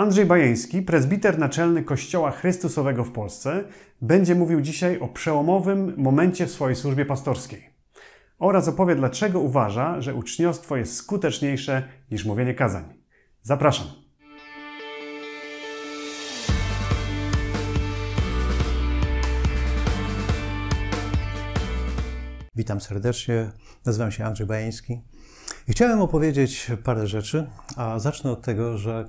Andrzej Bajeński, prezbiter naczelny Kościoła Chrystusowego w Polsce, będzie mówił dzisiaj o przełomowym momencie w swojej służbie pastorskiej oraz opowie, dlaczego uważa, że uczniostwo jest skuteczniejsze niż mówienie kazań. Zapraszam. Witam serdecznie, nazywam się Andrzej Bajeński i chciałem opowiedzieć parę rzeczy, a zacznę od tego, że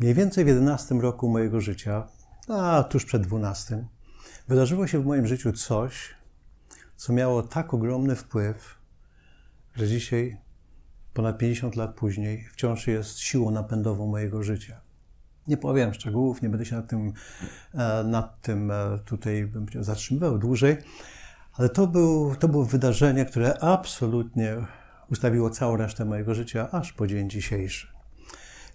Mniej więcej w 11 roku mojego życia, a tuż przed 12, wydarzyło się w moim życiu coś, co miało tak ogromny wpływ, że dzisiaj, ponad 50 lat później, wciąż jest siłą napędową mojego życia. Nie powiem szczegółów, nie będę się nad tym, e, nad tym e, tutaj bym zatrzymywał dłużej, ale to, był, to było wydarzenie, które absolutnie ustawiło całą resztę mojego życia aż po dzień dzisiejszy.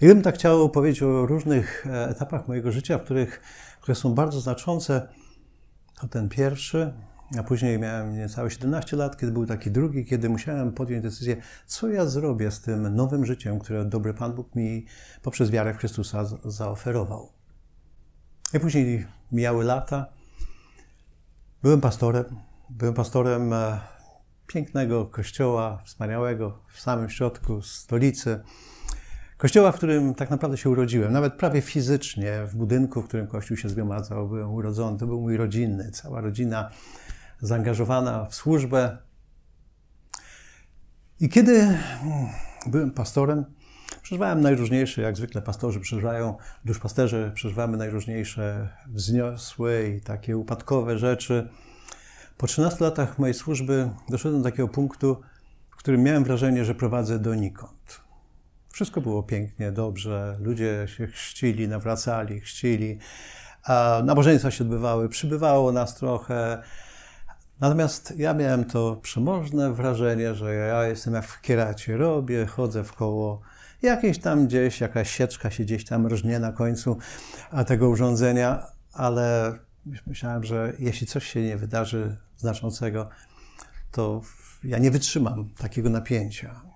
I bym tak chciał opowiedzieć o różnych e, etapach mojego życia, w których, które są bardzo znaczące, to ten pierwszy, a później miałem niecałe 17 lat, kiedy był taki drugi, kiedy musiałem podjąć decyzję, co ja zrobię z tym nowym życiem, które dobry Pan Bóg mi poprzez wiarę w Chrystusa zaoferował. I później mijały lata. Byłem pastorem. Byłem pastorem e, pięknego kościoła, wspaniałego, w samym środku stolicy Kościoła, w którym tak naprawdę się urodziłem, nawet prawie fizycznie, w budynku, w którym Kościół się zgromadzał, byłem urodzony, to był mój rodzinny, cała rodzina zaangażowana w służbę. I kiedy hmm, byłem pastorem, przeżywałem najróżniejsze, jak zwykle pastorzy przeżywają, duszpasterze przeżywamy najróżniejsze wzniosłe i takie upadkowe rzeczy. Po 13 latach mojej służby doszedłem do takiego punktu, w którym miałem wrażenie, że prowadzę donikąd wszystko było pięknie, dobrze, ludzie się chrzcili, nawracali, chrzcili, nabożeństwa się odbywały, przybywało nas trochę. Natomiast ja miałem to przemożne wrażenie, że ja jestem jak w kieracie, robię, chodzę w koło, jakieś tam gdzieś, jakaś sieczka się gdzieś tam rżnie na końcu tego urządzenia, ale myślałem, że jeśli coś się nie wydarzy znaczącego, to ja nie wytrzymam takiego napięcia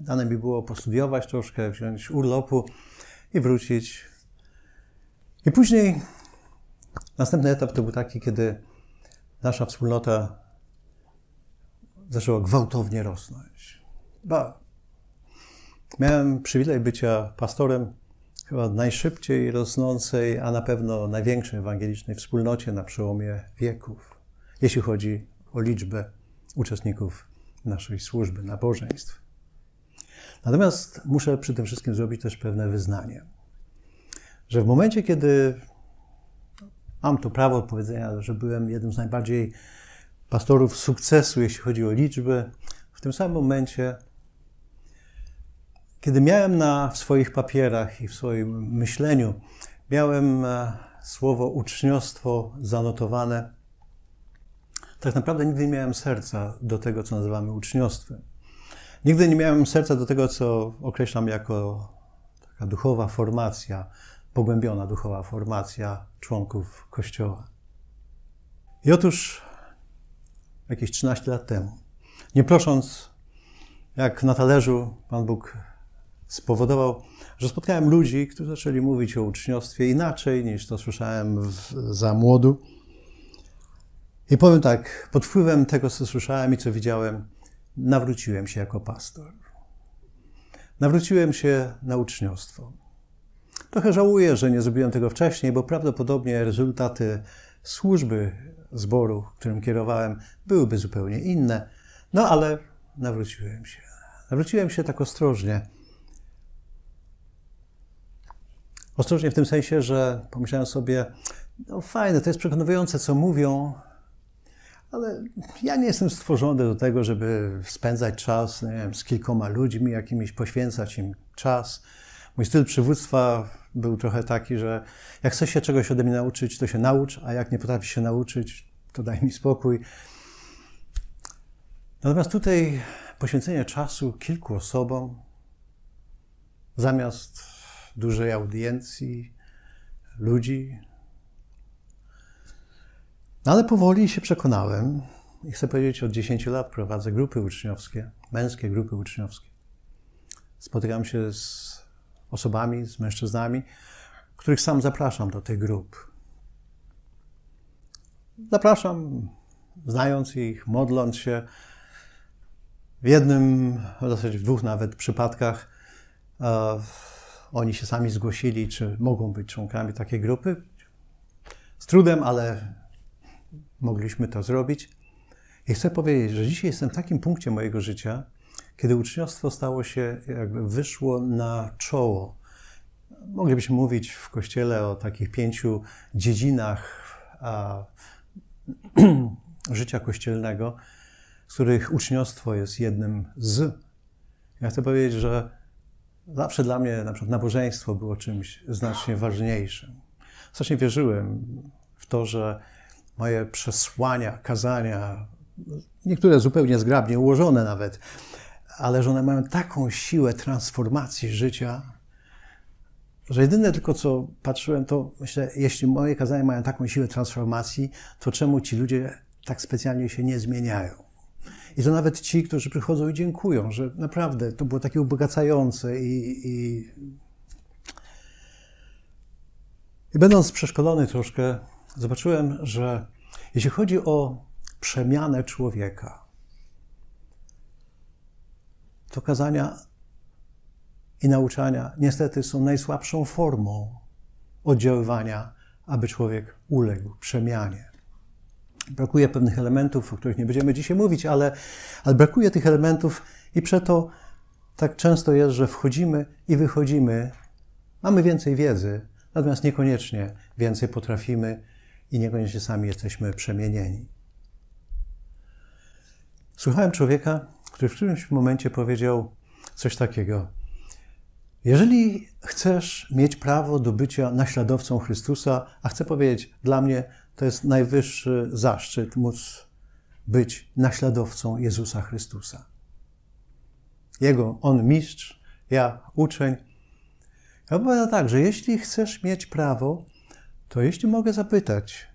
dane mi było postudiować troszkę, wziąć urlopu i wrócić. I później następny etap to był taki, kiedy nasza wspólnota zaczęła gwałtownie rosnąć. Ba, miałem przywilej bycia pastorem chyba najszybciej rosnącej, a na pewno największej ewangelicznej wspólnocie na przełomie wieków, jeśli chodzi o liczbę uczestników naszej służby nabożeństw. Natomiast muszę przy tym wszystkim zrobić też pewne wyznanie, że w momencie, kiedy mam to prawo powiedzenia, że byłem jednym z najbardziej pastorów sukcesu, jeśli chodzi o liczby, w tym samym momencie, kiedy miałem na w swoich papierach i w swoim myśleniu, miałem e, słowo uczniostwo zanotowane, tak naprawdę nigdy nie miałem serca do tego, co nazywamy uczniostwem. Nigdy nie miałem serca do tego, co określam jako taka duchowa formacja, pogłębiona duchowa formacja członków Kościoła. I otóż jakieś 13 lat temu, nie prosząc, jak na talerzu Pan Bóg spowodował, że spotkałem ludzi, którzy zaczęli mówić o uczniostwie inaczej niż to słyszałem w, za młodu. I powiem tak, pod wpływem tego, co słyszałem i co widziałem, nawróciłem się jako pastor. Nawróciłem się na uczniostwo. Trochę żałuję, że nie zrobiłem tego wcześniej, bo prawdopodobnie rezultaty służby zboru, którym kierowałem, byłyby zupełnie inne. No ale nawróciłem się. Nawróciłem się tak ostrożnie. Ostrożnie w tym sensie, że pomyślałem sobie, no fajne, to jest przekonujące, co mówią, ale ja nie jestem stworzony do tego, żeby spędzać czas nie wiem, z kilkoma ludźmi, jakimiś poświęcać im czas. Mój styl przywództwa był trochę taki, że jak chcesz się czegoś ode mnie nauczyć, to się naucz, a jak nie potrafisz się nauczyć, to daj mi spokój. Natomiast tutaj poświęcenie czasu kilku osobom zamiast dużej audiencji, ludzi, no ale powoli się przekonałem i chcę powiedzieć, od 10 lat prowadzę grupy uczniowskie, męskie grupy uczniowskie. Spotykam się z osobami, z mężczyznami, których sam zapraszam do tych grup. Zapraszam, znając ich, modląc się. W jednym, w zasadzie w dwóch nawet przypadkach e, oni się sami zgłosili, czy mogą być członkami takiej grupy. Z trudem, ale mogliśmy to zrobić. I chcę powiedzieć, że dzisiaj jestem w takim punkcie mojego życia, kiedy uczniostwo stało się, jakby wyszło na czoło. Moglibyśmy mówić w kościele o takich pięciu dziedzinach a, życia kościelnego, z których uczniostwo jest jednym z. Ja chcę powiedzieć, że zawsze dla mnie na przykład nabożeństwo było czymś znacznie ważniejszym. Znacznie wierzyłem w to, że moje przesłania, kazania, niektóre zupełnie zgrabnie ułożone nawet, ale że one mają taką siłę transformacji życia, że jedyne tylko co patrzyłem, to myślę, jeśli moje kazania mają taką siłę transformacji, to czemu ci ludzie tak specjalnie się nie zmieniają? I to nawet ci, którzy przychodzą i dziękują, że naprawdę to było takie ubogacające i, i... I będąc przeszkolony troszkę zobaczyłem, że jeśli chodzi o przemianę człowieka, to kazania i nauczania niestety są najsłabszą formą oddziaływania, aby człowiek uległ przemianie. Brakuje pewnych elementów, o których nie będziemy dzisiaj mówić, ale, ale brakuje tych elementów i przeto tak często jest, że wchodzimy i wychodzimy, mamy więcej wiedzy, natomiast niekoniecznie więcej potrafimy i niekoniecznie sami jesteśmy przemienieni. Słuchałem człowieka, który w którymś momencie powiedział coś takiego. Jeżeli chcesz mieć prawo do bycia naśladowcą Chrystusa, a chcę powiedzieć, dla mnie to jest najwyższy zaszczyt móc być naśladowcą Jezusa Chrystusa. Jego, on mistrz, ja uczeń. Ja powiadam tak, że jeśli chcesz mieć prawo to jeśli mogę zapytać,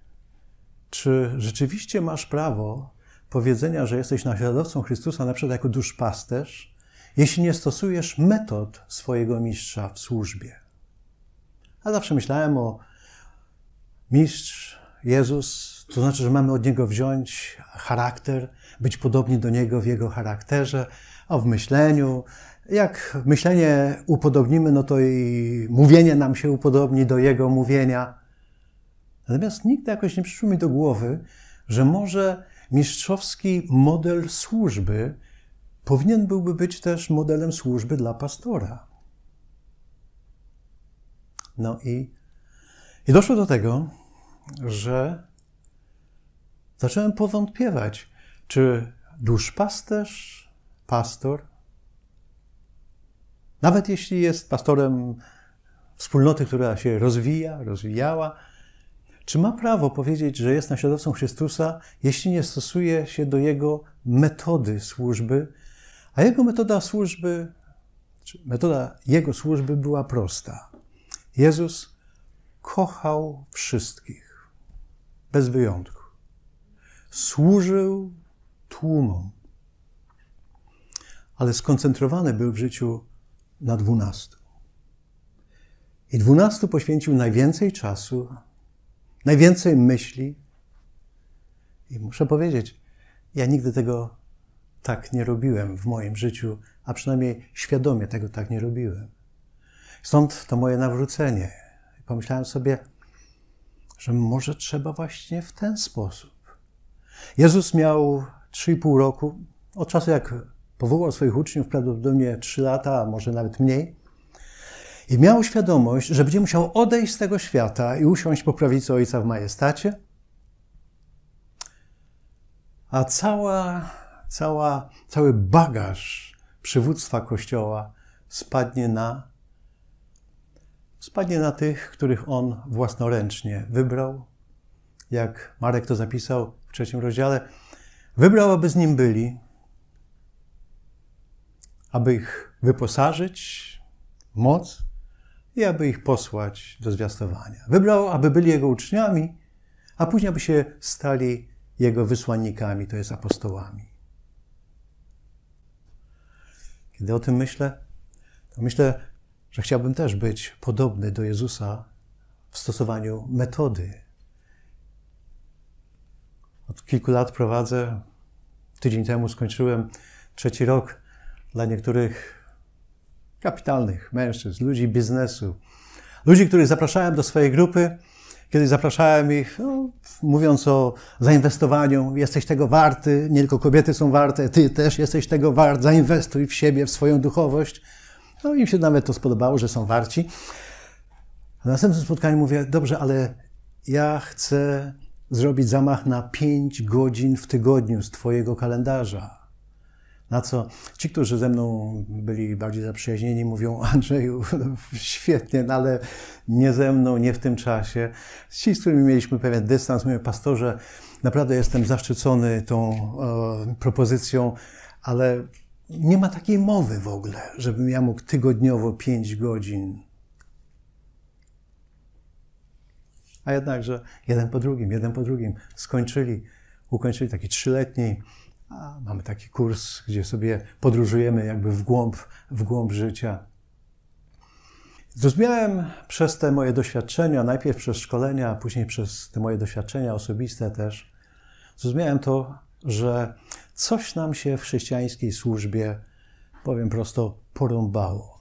czy rzeczywiście masz prawo powiedzenia, że jesteś naśladowcą Chrystusa, na przykład jako duszpasterz, jeśli nie stosujesz metod swojego mistrza w służbie? A zawsze myślałem o mistrz Jezus, to znaczy, że mamy od niego wziąć charakter, być podobni do niego w jego charakterze, a w myśleniu. Jak myślenie upodobnimy, no to i mówienie nam się upodobni do jego mówienia. Natomiast nigdy jakoś nie przyszło mi do głowy, że może mistrzowski model służby powinien byłby być też modelem służby dla pastora. No i, i doszło do tego, że zacząłem powątpiewać, czy duszpasterz, pastor, nawet jeśli jest pastorem wspólnoty, która się rozwija, rozwijała, czy ma prawo powiedzieć, że jest naśladowcą Chrystusa, jeśli nie stosuje się do jego metody służby? A jego metoda służby, metoda jego służby była prosta. Jezus kochał wszystkich, bez wyjątku. Służył tłumom, ale skoncentrowany był w życiu na dwunastu. I dwunastu poświęcił najwięcej czasu najwięcej myśli. I muszę powiedzieć, ja nigdy tego tak nie robiłem w moim życiu, a przynajmniej świadomie tego tak nie robiłem. Stąd to moje nawrócenie. Pomyślałem sobie, że może trzeba właśnie w ten sposób. Jezus miał 3,5 roku, od czasu jak powołał swoich uczniów, prawdopodobnie 3 lata, a może nawet mniej. I miał świadomość, że będzie musiał odejść z tego świata i usiąść po prawicy Ojca w majestacie. A cała, cała, cały bagaż przywództwa Kościoła spadnie na, spadnie na tych, których on własnoręcznie wybrał. Jak Marek to zapisał w trzecim rozdziale, wybrał, aby z nim byli, aby ich wyposażyć w moc, i aby ich posłać do zwiastowania. Wybrał, aby byli jego uczniami, a później aby się stali jego wysłannikami, to jest apostołami. Kiedy o tym myślę, to myślę, że chciałbym też być podobny do Jezusa w stosowaniu metody. Od kilku lat prowadzę, tydzień temu skończyłem trzeci rok dla niektórych kapitalnych mężczyzn, ludzi biznesu, ludzi, których zapraszałem do swojej grupy, kiedy zapraszałem ich, no, mówiąc o zainwestowaniu, jesteś tego warty, nie tylko kobiety są warte, ty też jesteś tego wart, zainwestuj w siebie, w swoją duchowość. No im się nawet to spodobało, że są warci. Na następnym spotkaniu mówię, dobrze, ale ja chcę zrobić zamach na 5 godzin w tygodniu z Twojego kalendarza. Na co ci, którzy ze mną byli bardziej zaprzyjaźnieni, mówią: Andrzeju, świetnie, no ale nie ze mną, nie w tym czasie. Ci, z którymi mieliśmy pewien dystans, mówią: Pastorze, naprawdę jestem zaszczycony tą e, propozycją, ale nie ma takiej mowy w ogóle, żebym ja mógł tygodniowo 5 godzin. A jednakże jeden po drugim, jeden po drugim skończyli, ukończyli taki trzyletni mamy taki kurs, gdzie sobie podróżujemy jakby w głąb, w głąb życia. Zrozumiałem przez te moje doświadczenia, najpierw przez szkolenia, później przez te moje doświadczenia osobiste też, zrozumiałem to, że coś nam się w chrześcijańskiej służbie, powiem prosto, porąbało.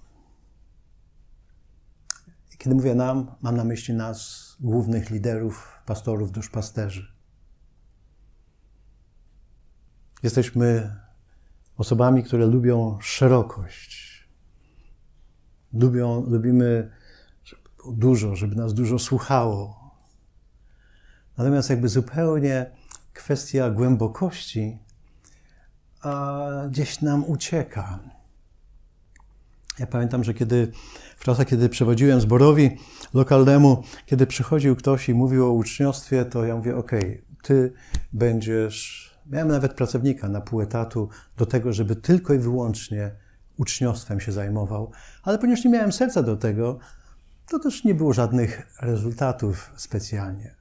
Kiedy mówię nam, mam na myśli nas, głównych liderów, pastorów, duszpasterzy. Jesteśmy osobami, które lubią szerokość. Lubią, lubimy dużo, żeby nas dużo słuchało. Natomiast jakby zupełnie kwestia głębokości gdzieś nam ucieka. Ja pamiętam, że kiedy w czasach, kiedy przewodziłem zborowi lokalnemu, kiedy przychodził ktoś i mówił o uczniostwie, to ja mówię, okej, okay, ty będziesz Miałem nawet pracownika na pół etatu do tego, żeby tylko i wyłącznie uczniostwem się zajmował, ale ponieważ nie miałem serca do tego, to też nie było żadnych rezultatów specjalnie.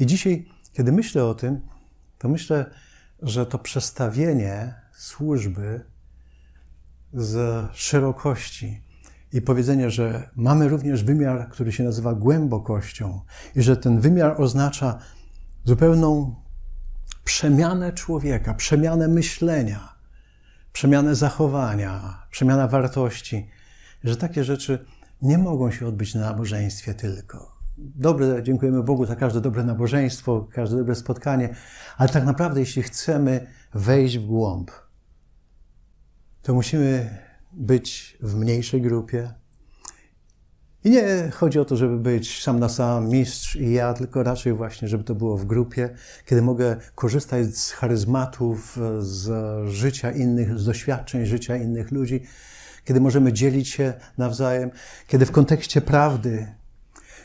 I dzisiaj, kiedy myślę o tym, to myślę, że to przestawienie służby z szerokości i powiedzenie, że mamy również wymiar, który się nazywa głębokością, i że ten wymiar oznacza zupełną przemianę człowieka, przemianę myślenia, przemianę zachowania, przemiana wartości, że takie rzeczy nie mogą się odbyć na nabożeństwie tylko. Dobre, dziękujemy Bogu za każde dobre nabożeństwo, każde dobre spotkanie, ale tak naprawdę, jeśli chcemy wejść w głąb, to musimy być w mniejszej grupie, i nie chodzi o to, żeby być sam na sam mistrz i ja, tylko raczej właśnie, żeby to było w grupie, kiedy mogę korzystać z charyzmatów, z życia innych, z doświadczeń życia innych ludzi, kiedy możemy dzielić się nawzajem, kiedy w kontekście prawdy,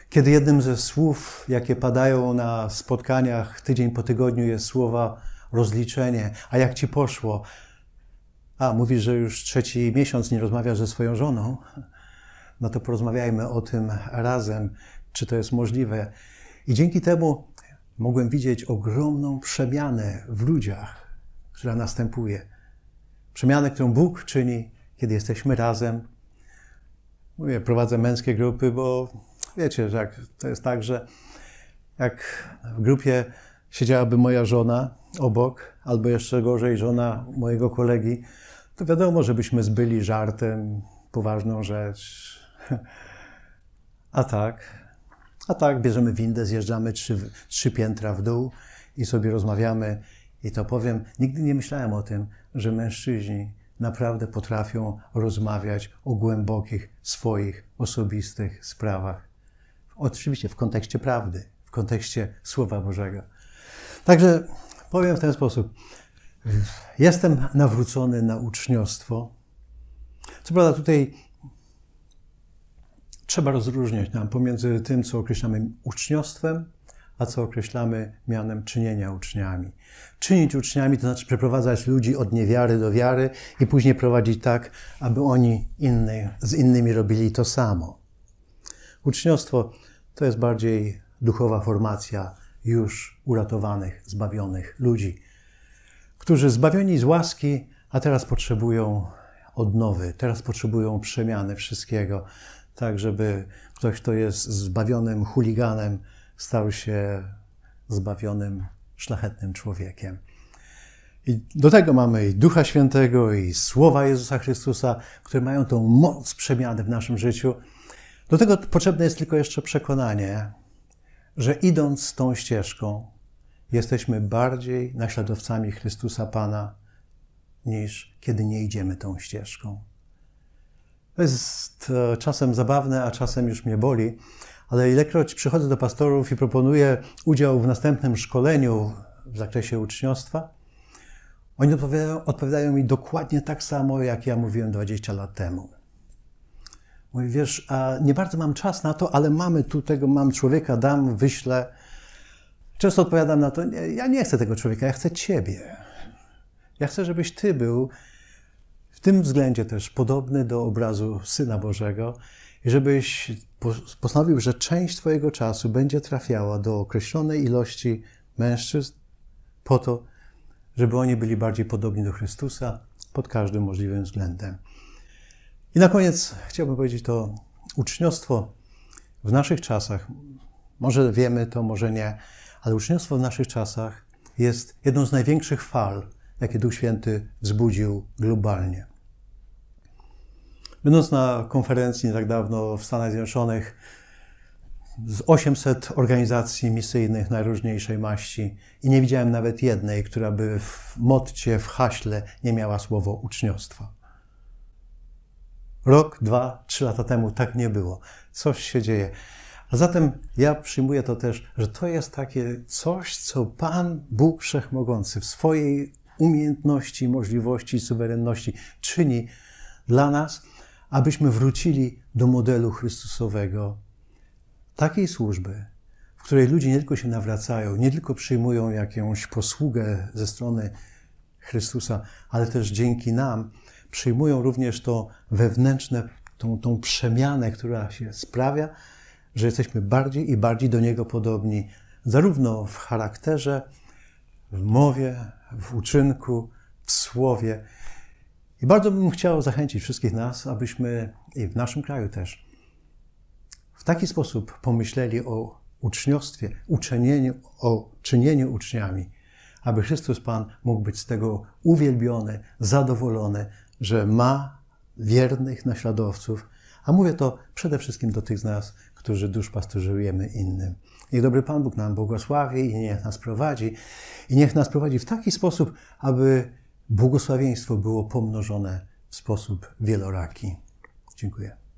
kiedy jednym ze słów, jakie padają na spotkaniach tydzień po tygodniu jest słowa rozliczenie, a jak ci poszło? A, mówisz, że już trzeci miesiąc nie rozmawiasz ze swoją żoną no to porozmawiajmy o tym razem, czy to jest możliwe. I dzięki temu mogłem widzieć ogromną przemianę w ludziach, która następuje. Przemianę, którą Bóg czyni, kiedy jesteśmy razem. Mówię, prowadzę męskie grupy, bo wiecie, że jak, to jest tak, że jak w grupie siedziałaby moja żona obok, albo jeszcze gorzej żona mojego kolegi, to wiadomo, żebyśmy zbyli żartem poważną rzecz, A tak, a tak, bierzemy windę, zjeżdżamy trzy, trzy piętra w dół i sobie rozmawiamy. I to powiem, nigdy nie myślałem o tym, że mężczyźni naprawdę potrafią rozmawiać o głębokich, swoich, osobistych sprawach. Oczywiście w kontekście prawdy, w kontekście Słowa Bożego. Także powiem w ten sposób. Jestem nawrócony na uczniostwo. Co prawda, tutaj trzeba rozróżniać nam pomiędzy tym, co określamy uczniostwem, a co określamy mianem czynienia uczniami. Czynić uczniami to znaczy przeprowadzać ludzi od niewiary do wiary i później prowadzić tak, aby oni inny, z innymi robili to samo. Uczniostwo to jest bardziej duchowa formacja już uratowanych, zbawionych ludzi, którzy zbawieni z łaski, a teraz potrzebują odnowy, teraz potrzebują przemiany wszystkiego tak żeby ktoś, kto jest zbawionym chuliganem, stał się zbawionym, szlachetnym człowiekiem. I do tego mamy i Ducha Świętego, i Słowa Jezusa Chrystusa, które mają tą moc przemiany w naszym życiu. Do tego potrzebne jest tylko jeszcze przekonanie, że idąc tą ścieżką, jesteśmy bardziej naśladowcami Chrystusa Pana, niż kiedy nie idziemy tą ścieżką. To jest e, czasem zabawne, a czasem już mnie boli, ale ilekroć przychodzę do pastorów i proponuję udział w następnym szkoleniu w zakresie uczniostwa, oni odpowiadają, odpowiadają mi dokładnie tak samo, jak ja mówiłem 20 lat temu. Mówi, wiesz, nie bardzo mam czas na to, ale mamy tu tego, mam człowieka, dam, wyślę. Często odpowiadam na to, nie, ja nie chcę tego człowieka, ja chcę ciebie. Ja chcę, żebyś ty był w tym względzie też podobny do obrazu Syna Bożego, i żebyś postanowił, że część Twojego czasu będzie trafiała do określonej ilości mężczyzn, po to, żeby oni byli bardziej podobni do Chrystusa pod każdym możliwym względem. I na koniec chciałbym powiedzieć to uczniostwo w naszych czasach, może wiemy to, może nie, ale uczniostwo w naszych czasach jest jedną z największych fal, jakie Duch Święty wzbudził globalnie. Będąc na konferencji nie tak dawno w Stanach Zjednoczonych, z 800 organizacji misyjnych najróżniejszej maści i nie widziałem nawet jednej, która by w motcie, w haśle nie miała słowo uczniostwa. Rok, dwa, trzy lata temu tak nie było. Coś się dzieje. A zatem ja przyjmuję to też, że to jest takie coś, co Pan Bóg Wszechmogący w swojej umiejętności, możliwości suwerenności czyni dla nas, abyśmy wrócili do modelu Chrystusowego, takiej służby, w której ludzie nie tylko się nawracają, nie tylko przyjmują jakąś posługę ze strony Chrystusa, ale też dzięki nam przyjmują również to wewnętrzne, tą, tą przemianę, która się sprawia, że jesteśmy bardziej i bardziej do Niego podobni, zarówno w charakterze, w mowie, w uczynku, w słowie. I bardzo bym chciał zachęcić wszystkich nas, abyśmy i w naszym kraju też w taki sposób pomyśleli o uczniostwie, uczenieniu, o czynieniu uczniami, aby Chrystus Pan mógł być z tego uwielbiony, zadowolony, że ma wiernych naśladowców, a mówię to przede wszystkim do tych z nas, którzy dusz innym. Niech dobry Pan Bóg nam błogosławi i niech nas prowadzi. I niech nas prowadzi w taki sposób, aby błogosławieństwo było pomnożone w sposób wieloraki. Dziękuję.